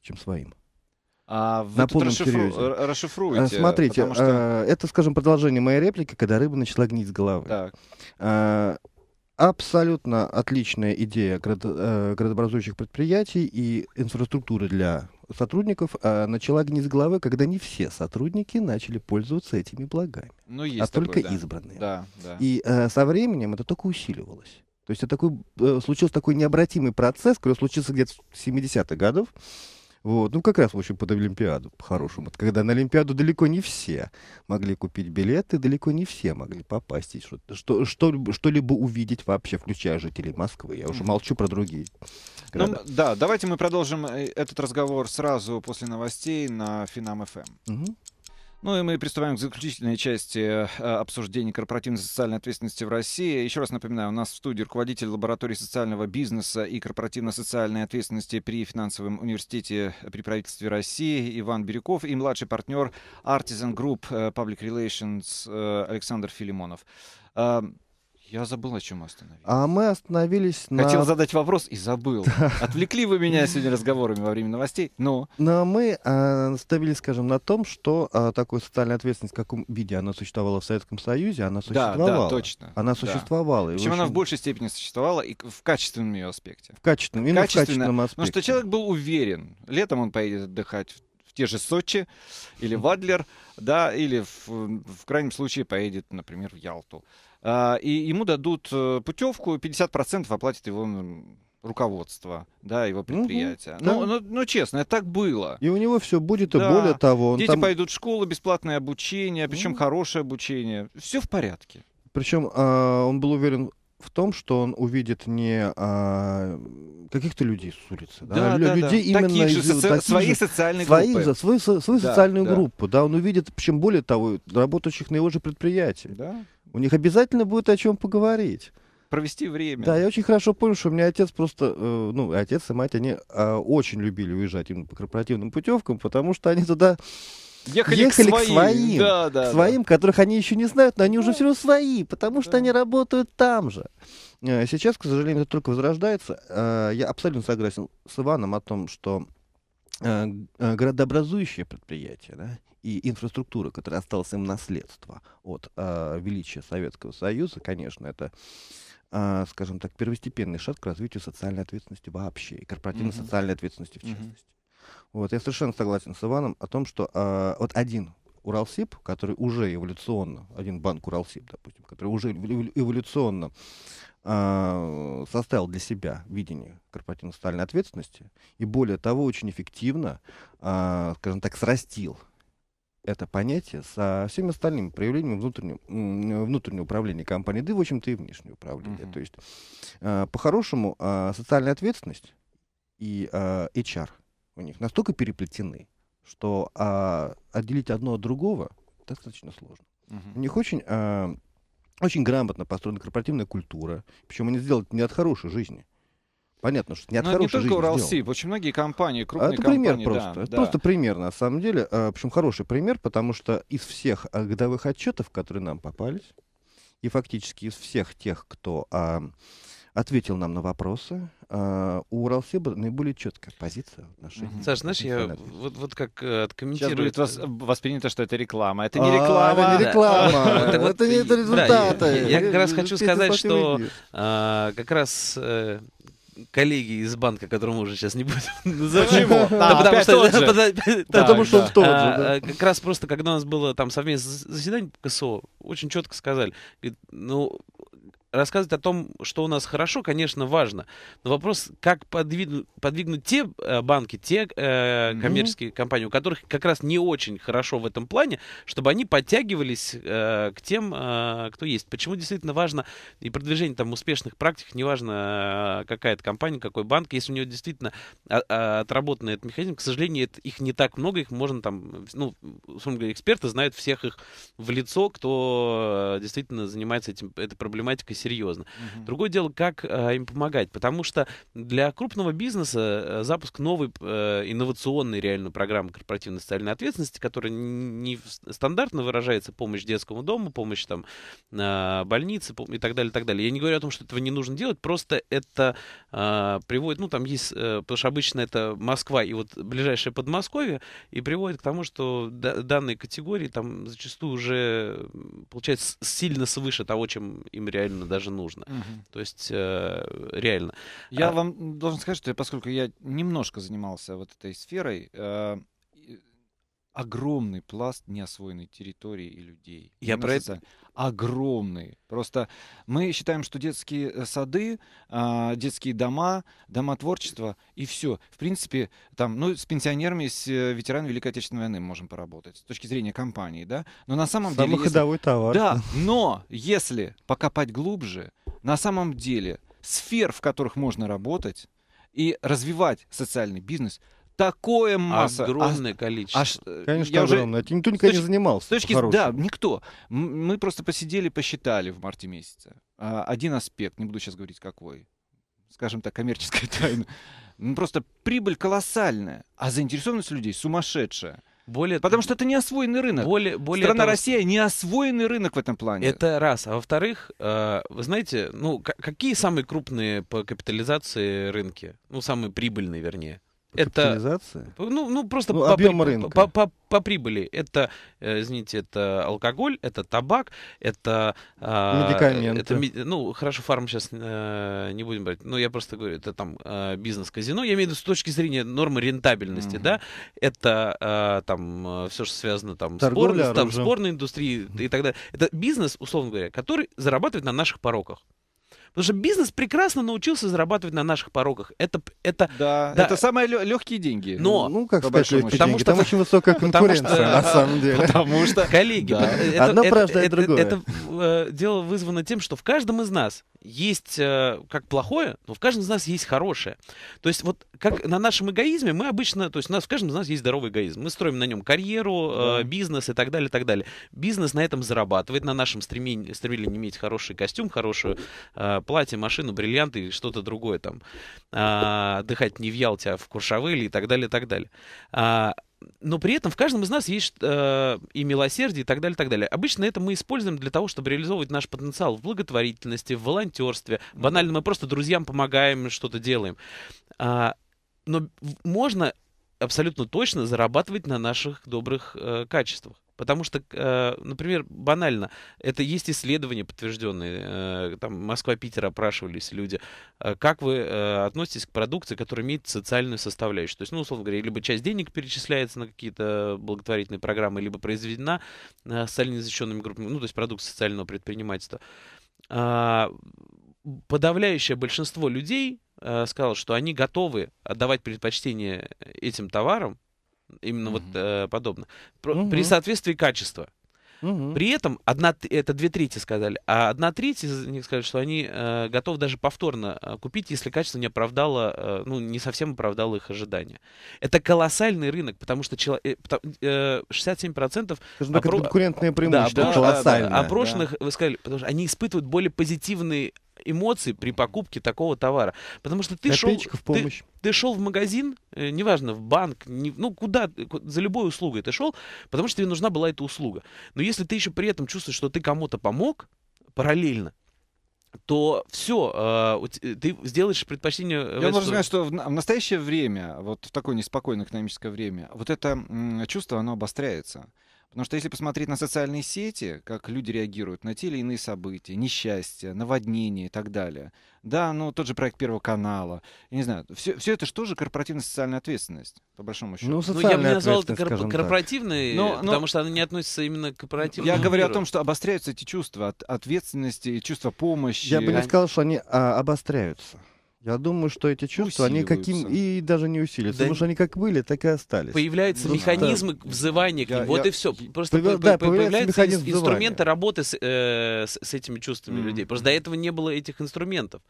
чем своим. А вы на полном расшифру... серьезе. Расшифруете. Э, смотрите, что... Э, это, скажем, продолжение моей реплики, когда рыба начала гнить с головы. Так. Э, абсолютно отличная идея градо... градообразующих предприятий и инфраструктуры для сотрудников начала гнить с головы, когда не все сотрудники начали пользоваться этими благами, ну, есть а такое, только да. избранные. Да, да. И со временем это только усиливалось. То есть это такой, случился такой необратимый процесс, который случился где-то в 70-х годов, вот. Ну, как раз, в общем, под Олимпиаду, по-хорошему. Когда на Олимпиаду далеко не все могли купить билеты, далеко не все могли попасть и что-либо что, что, что увидеть вообще, включая жителей Москвы. Я уже молчу про другие. Ну, да, давайте мы продолжим э, этот разговор сразу после новостей на Финам-ФМ. Эм. Угу. Ну и мы приступаем к заключительной части э, обсуждения корпоративной социальной ответственности в России. Еще раз напоминаю, у нас в студии руководитель лаборатории социального бизнеса и корпоративно-социальной ответственности при финансовом университете э, при правительстве России Иван Бирюков и младший партнер Artisan Group э, Public Relations Александр Филимонов. Я забыл, о чем мы остановились. А мы остановились на... Хотел задать вопрос и забыл. Отвлекли вы меня сегодня разговорами во время новостей, но... Но мы э, остановились, скажем, на том, что а, такую социальную ответственность в каком виде она существовала в Советском Союзе, она существовала. Да, да, точно. Она существовала. Да. И Причем очень... она в большей степени существовала и в качественном ее аспекте. В качественном, именно в качественном аспекте. Потому что человек был уверен. Летом он поедет отдыхать в в те же Сочи или Вадлер, да, или в, в крайнем случае поедет, например, в Ялту. А, и ему дадут э, путевку, 50% оплатит его руководство, да, его предприятие. Угу, ну, да. ну, ну, ну честно, так было. И у него все будет, и более того. Дети там... пойдут в школу, бесплатное обучение, причем угу. хорошее обучение. Все в порядке. Причем э, а, он был уверен в том, что он увидит не а, каких-то людей с улицы, да, да, Лю- да людей да. именно таких из, же, соци... таких своих же, социальных своих, группы. свою, свою да, социальную да. группу, да, он увидит, причем более того, работающих на его же предприятии. Да. У них обязательно будет о чем поговорить. Провести время. Да, я очень хорошо понял, что у меня отец просто, э, ну, отец и мать, они э, очень любили уезжать именно по корпоративным путевкам, потому что они туда Ехали, ехали к своим, к своим, да, да, к своим да. которых они еще не знают, но они уже ну, все равно свои, потому что да. они работают там же. Э, сейчас, к сожалению, это только возрождается. Э, я абсолютно согласен с Иваном о том, что Э, э, городообразующее предприятие да, и инфраструктура, которая осталась им наследство от э, величия Советского Союза, конечно, это, э, скажем так, первостепенный шаг к развитию социальной ответственности вообще и корпоративно-социальной ответственности в частности. Вот, я совершенно согласен с Иваном о том, что э, вот один Уралсиб, который уже эволюционно, один банк Уралсиб, допустим, который уже эволюционно а, составил для себя видение корпоративно-социальной ответственности и, более того, очень эффективно, а, скажем так, срастил это понятие со всеми остальными проявлениями внутреннего, внутреннего управления компании, да и, в общем-то, и внешнего управления. Uh-huh. То есть, а, по-хорошему, социальная ответственность и HR у них настолько переплетены, что отделить одно от другого достаточно сложно. Uh-huh. У них очень очень грамотно построена корпоративная культура. Причем они сделали не от хорошей жизни. Понятно, что не от Но хорошей не только Уралсиб, очень многие компании, а крупные это компании. пример просто. Да, это да. просто пример, на самом деле. А, Причем хороший пример, потому что из всех а, годовых отчетов, которые нам попались, и фактически из всех тех, кто ответил нам на вопросы. А, у Уралсеба наиболее четкая позиция в отношении. uh Саша, знаешь, я вот, вот как э, откомментирую... Сейчас будет вас, э, воспринято, что это реклама. Это не а, реклама. Это не реклама. Это не результаты. Я как раз хочу сказать, что а, как раз э, коллеги из банка, которому уже сейчас не будем называть. Почему? потому, что, потому что в тот же. Как раз просто, когда у нас было там совместное заседание КСО, очень четко сказали, ну, рассказывать о том, что у нас хорошо, конечно, важно. Но вопрос, как подвиг, подвигнуть те э, банки, те э, коммерческие mm-hmm. компании, у которых как раз не очень хорошо в этом плане, чтобы они подтягивались э, к тем, э, кто есть. Почему действительно важно и продвижение там успешных практик, неважно э, какая это компания, какой банк, если у него действительно а, а, отработан этот механизм, к сожалению, это, их не так много, их можно там, ну, говоря, эксперты знают всех их в лицо, кто э, действительно занимается этим, этой проблематикой серьезно. Угу. Другое дело, как э, им помогать. Потому что для крупного бизнеса э, запуск новой э, инновационной реально программы корпоративной социальной ответственности, которая не стандартно выражается помощь детскому дому, помощь там э, больнице и так далее, и так далее. Я не говорю о том, что этого не нужно делать, просто это э, приводит, ну там есть, э, потому что обычно это Москва и вот ближайшее Подмосковье, и приводит к тому, что данные категории там зачастую уже получается сильно свыше того, чем им реально даже нужно. Угу. То есть э, реально. Я а... вам должен сказать, что я, поскольку я немножко занимался вот этой сферой, э, огромный пласт неосвоенной территории и людей. Я про это огромный. Просто мы считаем, что детские э, сады, а, детские дома, дома творчества и все. В принципе, там, ну, с пенсионерами, с э, ветеранами Великой Отечественной войны можем поработать с точки зрения компании, да. Но на самом Самый деле, ходовой если... товар. Да, но если покопать глубже, на самом деле сфер, в которых можно работать и развивать социальный бизнес, такое масса. Огромное а, количество. А, Конечно, я огромное. Уже... Никто никогда точки, не занимался. С точки... Да, никто. Мы просто посидели, посчитали в марте месяце. А, один аспект, не буду сейчас говорить какой, скажем так, коммерческая тайна. Ну, просто прибыль колоссальная, а заинтересованность людей сумасшедшая. Более... Потому что это не освоенный рынок. Более, более Страна того, Россия не освоенный рынок в этом плане. Это раз. А во-вторых, э, вы знаете, ну, какие самые крупные по капитализации рынки? Ну, самые прибыльные, вернее. Это, ну, ну, просто ну, по, объем рынка. По, по, по прибыли. Это, э, извините, это алкоголь, это табак, это... А, Медикаменты. Это, ну, хорошо, фарм сейчас э, не будем брать. но ну, я просто говорю, это там э, бизнес-казино. Я имею в виду с точки зрения нормы рентабельности, mm да? Это там все, что связано там Торговля, там, с индустрии и так далее. Это бизнес, условно говоря, который зарабатывает на наших пороках. Потому что бизнес прекрасно научился зарабатывать на наших порогах. Это, это, да, да. это самые легкие деньги. Но, ну, как по сказать, легкие потому деньги? Что, Там очень высокая конкуренция, что, на самом деле. Потому что, коллеги, Одно это, другое. это э, дело вызвано тем, что в каждом из нас есть э, как плохое, но в каждом из нас есть хорошее. То есть вот как на нашем эгоизме мы обычно, то есть у нас в каждом из нас есть здоровый эгоизм. Мы строим на нем карьеру, э, да. бизнес и так далее, так далее. Бизнес на этом зарабатывает, на нашем стремлении, стремлении иметь хороший костюм, хорошую э, платье, машину, бриллианты или что-то другое там. А, отдыхать не в Ялте, а в Куршавеле и так далее, так далее. А, но при этом в каждом из нас есть э, и милосердие, и так далее, и так далее. Обычно это мы используем для того, чтобы реализовывать наш потенциал в благотворительности, в волонтерстве. Ну Банально мы просто друзьям помогаем, что-то делаем. А, но можно абсолютно точно зарабатывать на наших добрых э, качествах. Потому что, э, например, банально, это есть исследования подтвержденные, э, там Москва-Питер опрашивались люди, э, как вы относитесь к продукции, которая имеет социальную составляющую. То есть, ну, условно говоря, либо часть денег перечисляется на какие-то благотворительные программы, либо произведена э, социально незащищенными группами, ну, то есть продукт социального предпринимательства. А, подавляющее большинство людей э, сказало, что они готовы отдавать предпочтение этим товарам, Именно угу. вот э, подобно. Про, угу. При соответствии качества. Угу. При этом, одна, это две трети сказали, а одна треть из них сказали, что они э, готовы даже повторно э, купить, если качество не оправдало, э, ну, не совсем оправдало их ожидания. Это колоссальный рынок, потому что чело, э, э, 67% Скажем, опро... конкурентное э, преимущество да, да, колоссальное. опрошенных, да. вы сказали, потому что они испытывают более позитивные эмоций при покупке такого товара. Потому что ты шел, ты, ты шел в магазин, э, неважно, в банк, не, ну куда, за любой услугой ты шел, потому что тебе нужна была эта услуга. Но если ты еще при этом чувствуешь, что ты кому-то помог параллельно, то все, э, ты сделаешь предпочтение... Э, Я могу сказать, что в настоящее время, вот в такое неспокойное экономическое время, вот это чувство, оно обостряется. Потому что если посмотреть на социальные сети, как люди реагируют на те или иные события, несчастья, наводнения и так далее, да, ну тот же проект Первого канала, я не знаю, все, все это же тоже корпоративная социальная ответственность, по большому счету. Ну, ну я бы не назвал это корп- корпоративной, но, но, потому что она не относится именно к корпоративному. Я миру. говорю о том, что обостряются эти чувства от ответственности, чувства помощи. Я бы не сказал, что они а, обостряются. Я думаю, что эти чувства, они каким и даже не усилились, да. потому что они как были, так и остались. Появляются ну, механизм взывания к ним, я, вот я, и все. Просто появ, по, да, появляются ин, инструменты работы с, э, с, с этими чувствами mm. людей. Просто до этого не было этих инструментов.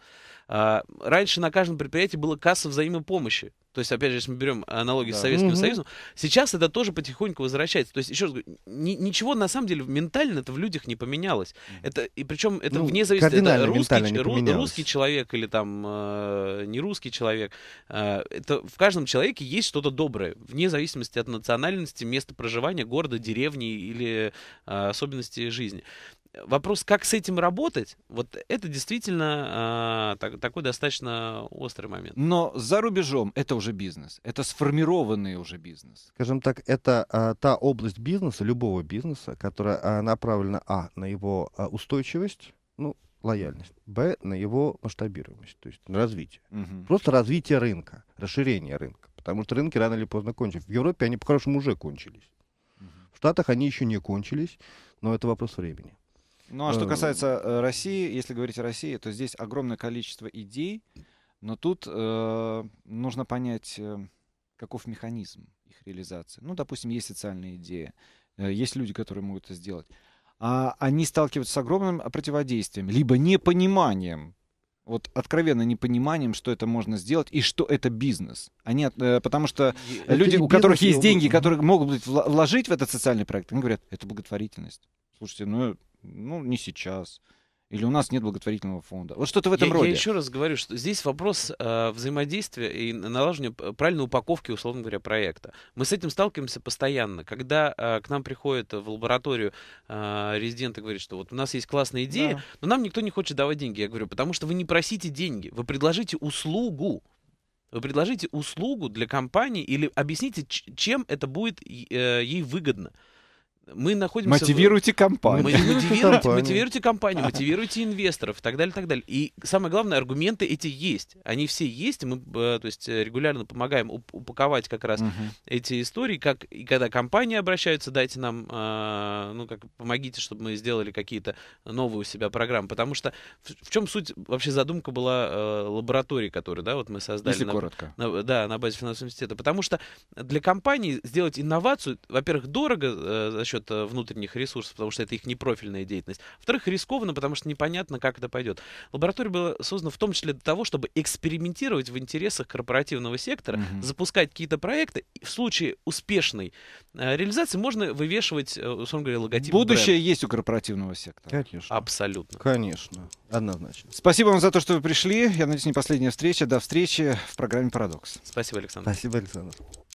А, раньше на каждом предприятии была касса взаимопомощи. То есть, опять же, если мы берем аналогию да. с Советским угу. Союзом, сейчас это тоже потихоньку возвращается. То есть, еще раз говорю, ни, ничего на самом деле ментально это в людях не поменялось. Это, и причем это ну, вне зависимости, это русский, русский человек или там э, не русский человек. Э, это в каждом человеке есть что-то доброе, вне зависимости от национальности, места проживания, города, деревни или э, особенностей жизни. Вопрос, как с этим работать, вот это действительно э, так, такой достаточно острый момент. Но за рубежом это уже бизнес, это сформированный уже бизнес. Скажем так, это э, та область бизнеса, любого бизнеса, которая э, направлена, а, на его э, устойчивость, ну, лояльность, б, на его масштабируемость, то есть на развитие. Угу. Просто развитие рынка, расширение рынка, потому что рынки рано или поздно кончатся. В Европе они по-хорошему уже кончились. В Штатах они еще не кончились, но это вопрос времени. Ну а что э, касается э, России, если говорить о России, то здесь огромное количество идей, но тут э, нужно понять, э, каков механизм их реализации. Ну, допустим, есть социальная идея, э, есть люди, которые могут это сделать. А они сталкиваются с огромным противодействием, либо непониманием, вот откровенно непониманием, что это можно сделать и что это бизнес. Они, а э, потому что это люди, у которых есть деньги, которые могут вложить в этот социальный проект, они говорят, это благотворительность. Слушайте, ну ну, не сейчас. Или у нас нет благотворительного фонда. Вот что-то в этом я, роде. Я еще раз говорю, что здесь вопрос э, взаимодействия и налаживания правильной упаковки, условно говоря, проекта. Мы с этим сталкиваемся постоянно. Когда э, к нам приходит в лабораторию э, резидент и говорит, что вот у нас есть классная идея, да. но нам никто не хочет давать деньги. Я говорю, потому что вы не просите деньги, вы предложите услугу. Вы предложите услугу для компании или объясните, чем это будет э, ей выгодно мы находимся... Мотивируйте компанию. Мотивируйте, мотивируйте компанию, мотивируйте инвесторов и так далее, и так далее. И самое главное, аргументы эти есть. Они все есть. Мы э, то есть, э, регулярно помогаем упаковать как раз угу. эти истории. Как, и когда компании обращаются, дайте нам, э, ну, как помогите, чтобы мы сделали какие-то новые у себя программы. Потому что в, в чем суть, вообще задумка была лаборатории, которую да, вот мы создали. Если на, коротко. На, да, на базе финансового университета. Потому что для компании сделать инновацию, во-первых, дорого за счет насчет э, внутренних ресурсов, потому что это их непрофильная деятельность. Во-вторых, рискованно, потому что непонятно, как это пойдет. Лаборатория была создана в том числе для того, чтобы экспериментировать в интересах корпоративного сектора, угу. запускать какие-то проекты. в случае успешной э, реализации можно вывешивать, э, условно говоря, логотип. Будущее бренда. есть у корпоративного сектора. Конечно. Абсолютно. Конечно. Однозначно. Спасибо вам за то, что вы пришли. Я надеюсь, не последняя встреча. До встречи в программе «Парадокс». Спасибо, Александр. Спасибо, Александр.